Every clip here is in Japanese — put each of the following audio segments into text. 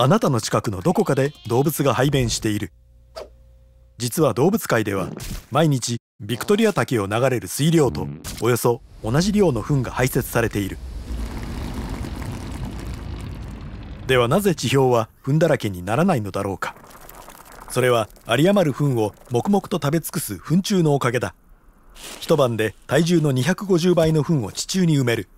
あなたの近くのどこかで動物が排便している実は動物界では毎日ビクトリア滝を流れる水量とおよそ同じ量の糞が排泄されているではなぜ地表は糞だらけにならないのだろうかそれは有り余る糞を黙々と食べ尽くす糞虫のおかげだ一晩で体重の250倍の糞を地中に埋める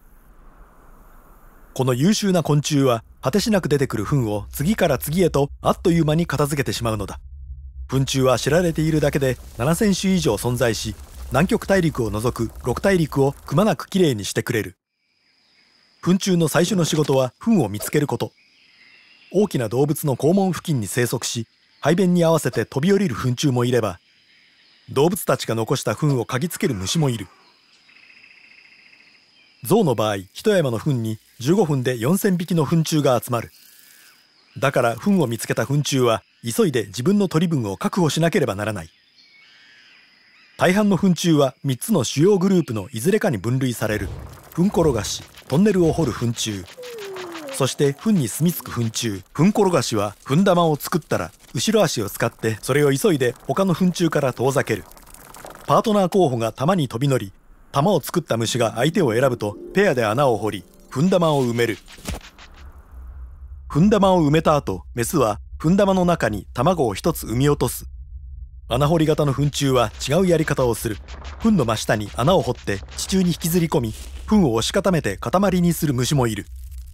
この優秀な昆虫は果てしなく出てくる糞を次から次へとあっという間に片付けてしまうのだ。糞虫は知られているだけで7000種以上存在し、南極大陸を除く6大陸をくまなくきれいにしてくれる。糞虫の最初の仕事は糞を見つけること。大きな動物の肛門付近に生息し、排便に合わせて飛び降りる糞虫もいれば、動物たちが残した糞を嗅ぎつける虫もいる。象の場合、一山の糞に15分で4,000匹の糞虫が集まるだから糞を見つけた糞虫は急いで自分の取り分を確保しなければならない大半の糞虫は3つの主要グループのいずれかに分類される糞転がしトンネルを掘る糞虫そして糞に住み着く糞虫糞転がしは糞玉を作ったら後ろ足を使ってそれを急いで他の糞虫から遠ざけるパートナー候補が玉に飛び乗り玉を作った虫が相手を選ぶとペアで穴を掘りふん玉を埋めるふん玉を埋めた後メスはふん玉の中に卵を1つ産み落とす穴掘り型の糞虫は違うやり方をする糞の真下に穴を掘って地中に引きずり込み糞を押し固めて塊にする虫もいる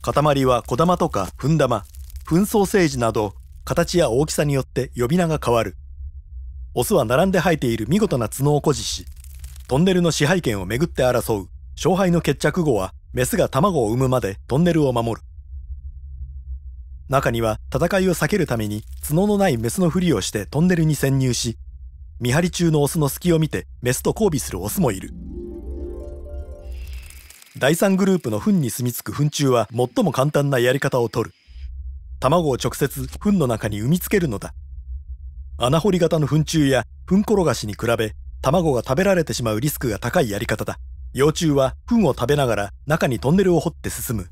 塊は小玉とかふん玉糞ソーセージなど形や大きさによって呼び名が変わるオスは並んで生えている見事な角を誇示しトンネルの支配権をめぐって争う勝敗の決着後はメスが卵を産むまでトンネルを守る。中には戦いを避けるために角のないメスのふりをしてトンネルに潜入し、見張り中のオスの隙を見てメスと交尾するオスもいる。第3グループの糞に住み着く糞虫は最も簡単なやり方を取る。卵を直接糞の中に産みつけるのだ。穴掘り型の糞虫や糞転がしに比べ、卵が食べられてしまうリスクが高いやり方だ。幼虫は糞を食べながら中にトンネルを掘って進む。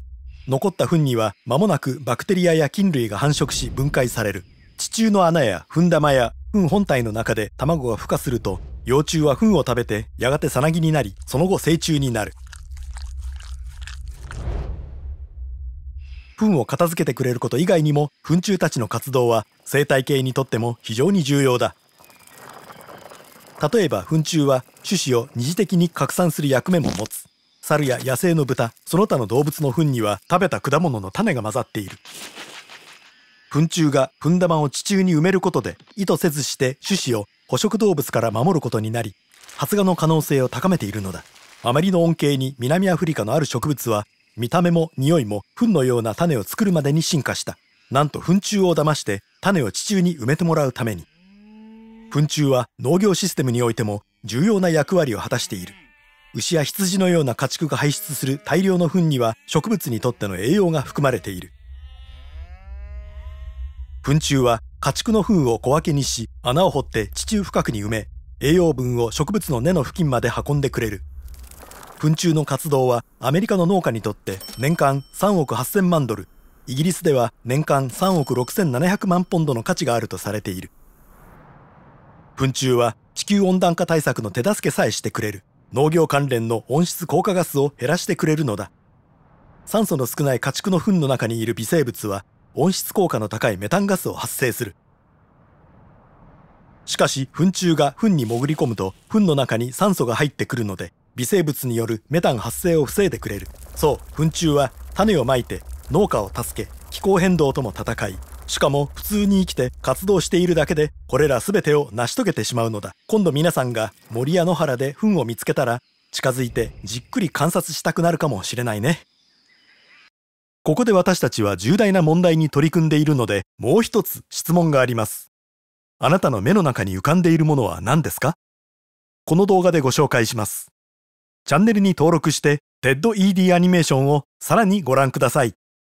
残った糞には間もなくバクテリアや菌類が繁殖し分解される。地中の穴や糞玉や糞本体の中で卵が孵化すると、幼虫は糞を食べてやがてさなぎになり、その後成虫になる。糞を片付けてくれること以外にも、糞虫たちの活動は生態系にとっても非常に重要だ。例えば糞虫は種子を二次的に拡散する役目も持つ猿や野生の豚その他の動物の糞には食べた果物の種が混ざっている糞虫が糞玉を地中に埋めることで意図せずして種子を捕食動物から守ることになり発芽の可能性を高めているのだあまりの恩恵に南アフリカのある植物は見た目も匂いも糞のような種を作るまでに進化したなんと糞虫を騙して種を地中に埋めてもらうために糞虫は農業システムにおいても重要な役割を果たしている。牛や羊のような家畜が排出する大量の糞には植物にとっての栄養が含まれている。糞虫は家畜の糞を小分けにし穴を掘って地中深くに埋め栄養分を植物の根の付近まで運んでくれる糞虫の活動はアメリカの農家にとって年間3億8000万ドルイギリスでは年間3億6700万ポンドの価値があるとされている。糞虫は地球温暖化対策の手助けさえしてくれる農業関連の温室効果ガスを減らしてくれるのだ酸素の少ない家畜の糞の中にいる微生物は温室効果の高いメタンガスを発生するしかし糞虫が糞に潜り込むと糞の中に酸素が入ってくるので微生物によるメタン発生を防いでくれるそう糞虫は種をまいて農家を助け気候変動とも戦いしかも普通に生きて活動しているだけでこれら全てを成し遂げてしまうのだ今度皆さんが森や野原で糞を見つけたら近づいてじっくり観察したくなるかもしれないねここで私たちは重大な問題に取り組んでいるのでもう一つ質問がありますあなたの目の中に浮かんでいるものは何ですかこの動画でご紹介しますチャンネルに登録して TEDED アニメーションをさらにご覧ください